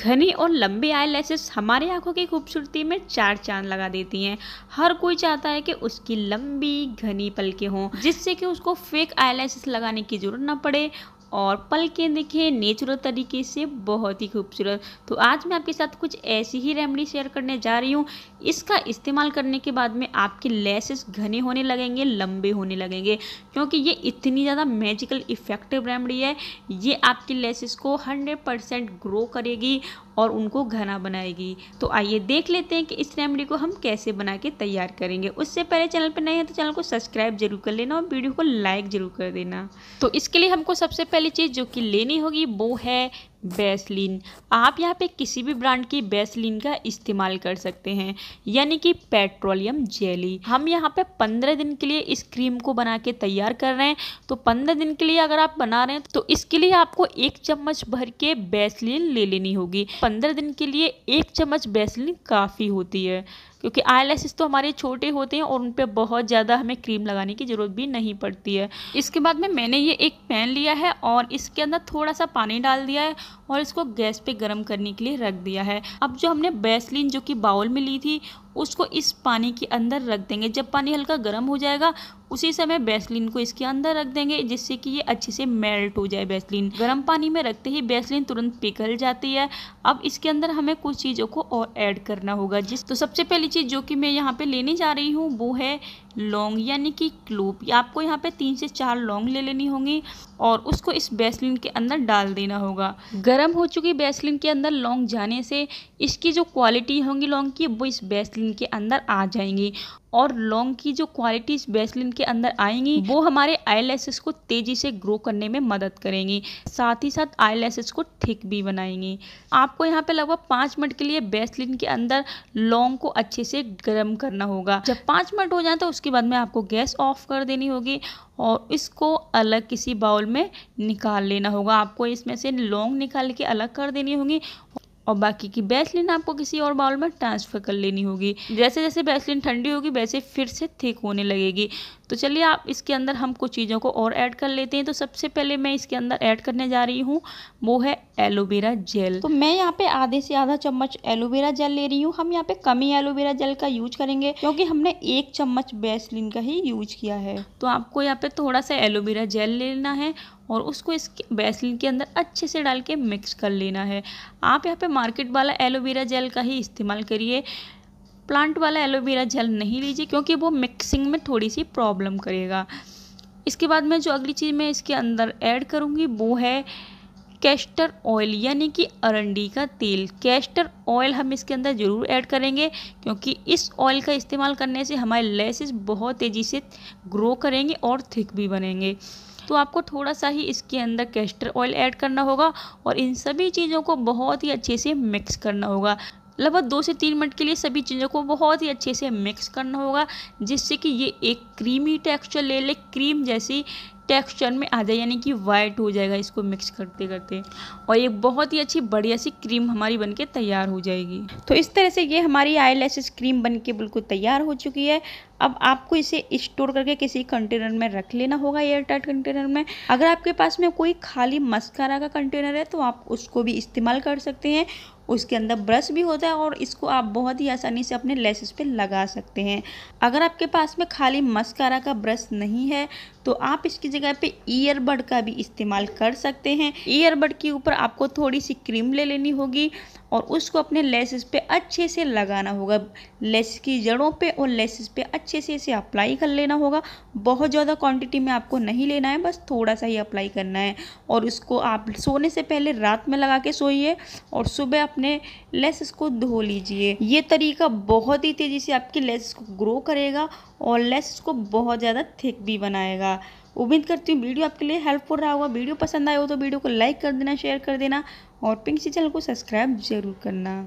घने और लंबे लैसेस हमारी आंखों की खूबसूरती में चार चांद लगा देती हैं हर कोई चाहता है कि उसकी लंबी घनी पलकें हों जिससे कि उसको फेक आईलैशेस लगाने की जरूरत ना पड़े और के देखें नेचुरल तरीके से बहुत ही खूबसूरत तो आज मैं आपके साथ कुछ ऐसी ही रेमडी शेयर करने जा रही हूँ इसका इस्तेमाल करने के बाद में आपके लेसेस घने होने लगेंगे लंबे होने लगेंगे क्योंकि ये इतनी ज़्यादा मैजिकल इफ़ेक्टिव रेमडी है ये आपके लेसेस को हंड्रेड ग्रो करेगी और उनको घना बनाएगी तो आइए देख लेते हैं कि इस रेमेडी को हम कैसे बना के तैयार करेंगे उससे पहले चैनल पर नए हैं तो चैनल को सब्सक्राइब जरूर कर लेना और वीडियो को लाइक ज़रूर कर देना तो इसके लिए हमको सबसे पहली चीज़ जो कि लेनी होगी वो है बेसलिन आप यहाँ पे किसी भी ब्रांड की बेसलिन का इस्तेमाल कर सकते हैं यानी कि पेट्रोलियम जेली हम यहाँ पे पंद्रह दिन के लिए इस क्रीम को बना के तैयार कर रहे हैं तो पंद्रह दिन के लिए अगर आप बना रहे हैं तो इसके लिए आपको एक चम्मच भर के बेसलिन ले लेनी होगी पंद्रह दिन के लिए एक चम्मच बेसलिन काफ़ी होती है क्योंकि आई तो हमारे छोटे होते हैं और उन पर बहुत ज़्यादा हमें क्रीम लगाने की ज़रूरत भी नहीं पड़ती है इसके बाद में मैंने ये एक पैन लिया है और इसके अंदर थोड़ा सा पानी डाल दिया है और इसको गैस पे गर्म करने के लिए रख दिया है अब जो हमने बेसलिन जो कि बाउल में ली थी उसको इस पानी के अंदर रख देंगे जब पानी हल्का गर्म हो जाएगा उसी समय बेसलिन को इसके अंदर रख देंगे जिससे कि ये अच्छे से मेल्ट हो जाए बेसलिन गर्म पानी में रखते ही बेसलिन तुरंत पिघल जाती है अब इसके अंदर हमें कुछ चीज़ों को और ऐड करना होगा जिस तो सबसे पहली चीज़ जो कि मैं यहाँ पे लेने जा रही हूँ वो है लोंग यानी कि क्लूप या आपको यहाँ पे तीन से चार लोंग ले लेनी होंगी और उसको इस बेसलिन के अंदर डाल देना होगा गर्म हो चुकी बेसलिन के अंदर लोंग जाने से इसकी जो क्वालिटी होंगी लोंग की वो इस बेसलिन के अंदर आ जाएंगी और लॉन्ग की जो क्वालिटीज बेसलिन के अंदर आएंगी वो हमारे आई को तेज़ी से ग्रो करने में मदद करेंगी साथ ही साथ आई को थिक भी बनाएंगी आपको यहाँ पे लगभग पाँच मिनट के लिए बेसलिन के अंदर लौंग को अच्छे से गर्म करना होगा जब पाँच मिनट हो जाए तो उसके बाद में आपको गैस ऑफ कर देनी होगी और इसको अलग किसी बाउल में निकाल लेना होगा आपको इसमें से लौंग निकाल के अलग कर देनी होगी और बाकी की बैसलिन आपको किसी और बाउल में ट्रांसफ़र कर लेनी होगी जैसे जैसे बैसलिन ठंडी होगी वैसे फिर से थिक होने लगेगी तो चलिए आप इसके अंदर हम कुछ चीज़ों को और ऐड कर लेते हैं तो सबसे पहले मैं इसके अंदर ऐड करने जा रही हूँ वो है एलोवेरा जेल तो मैं यहाँ पे आधे से आधा चम्मच एलोवेरा जेल ले रही हूँ हम यहाँ पे ही एलोवेरा जेल का यूज करेंगे क्योंकि हमने एक चम्मच बेसलिन का ही यूज किया है तो आपको यहाँ पे थोड़ा सा एलोवेरा जेल लेना है और उसको इस बेसलिन के अंदर अच्छे से डाल के मिक्स कर लेना है आप यहाँ पे मार्केट वाला एलोवेरा जेल का ही इस्तेमाल करिए प्लांट वाला एलोवेरा जेल नहीं लीजिए क्योंकि वो मिक्सिंग में थोड़ी सी प्रॉब्लम करेगा इसके बाद में जो अगली चीज़ मैं इसके अंदर ऐड करूँगी वो है कैस्टर ऑयल यानी कि अरंडी का तेल कैस्टर ऑयल हम इसके अंदर ज़रूर ऐड करेंगे क्योंकि इस ऑयल का इस्तेमाल करने से हमारे लेसेस बहुत तेज़ी से ग्रो करेंगे और थिक भी बनेंगे तो आपको थोड़ा सा ही इसके अंदर कैस्टर ऑयल ऐड करना होगा और इन सभी चीज़ों को बहुत ही अच्छे से मिक्स करना होगा लगभग दो से तीन मिनट के लिए सभी चीज़ों को बहुत ही अच्छे से मिक्स करना होगा जिससे कि ये एक क्रीमी टेक्सचर ले ले क्रीम जैसी टेक्सचर में आ जाए यानी कि वाइट हो जाएगा इसको मिक्स करते करते और ये बहुत ही अच्छी बढ़िया सी क्रीम हमारी बनके तैयार हो जाएगी तो इस तरह से ये हमारी आई क्रीम बनके बिल्कुल तैयार हो चुकी है अब आपको इसे स्टोर करके किसी कंटेनर में रख लेना होगा एयर टाइट कंटेनर में अगर आपके पास में कोई खाली मस्कारा का कंटेनर है तो आप उसको भी इस्तेमाल कर सकते हैं उसके अंदर ब्रश भी होता है और इसको आप बहुत ही आसानी से अपने लेसेस पे लगा सकते हैं अगर आपके पास में खाली मस्कारा का ब्रश नहीं है तो आप इसकी जगह पे ईयरबड का भी इस्तेमाल कर सकते हैं ईयरबड के ऊपर आपको थोड़ी सी क्रीम ले लेनी होगी और उसको अपने लेसेस पे अच्छे से लगाना होगा लेस की जड़ों पे और लेसिस पे अच्छे से इसे अप्लाई कर लेना होगा बहुत ज़्यादा क्वांटिटी में आपको नहीं लेना है बस थोड़ा सा ही अप्लाई करना है और उसको आप सोने से पहले रात में लगा के सोइए और सुबह अपने लेसेस को धो लीजिए ये तरीका बहुत ही तेज़ी से आपकी लेसेस को ग्रो करेगा और लेसेस को बहुत ज़्यादा थिक भी बनाएगा उम्मीद करती हूँ वीडियो आपके लिए हेल्पफुल रहा होगा वीडियो पसंद आया हो तो वीडियो को लाइक कर देना शेयर कर देना और पिंक चैनल को सब्सक्राइब जरूर करना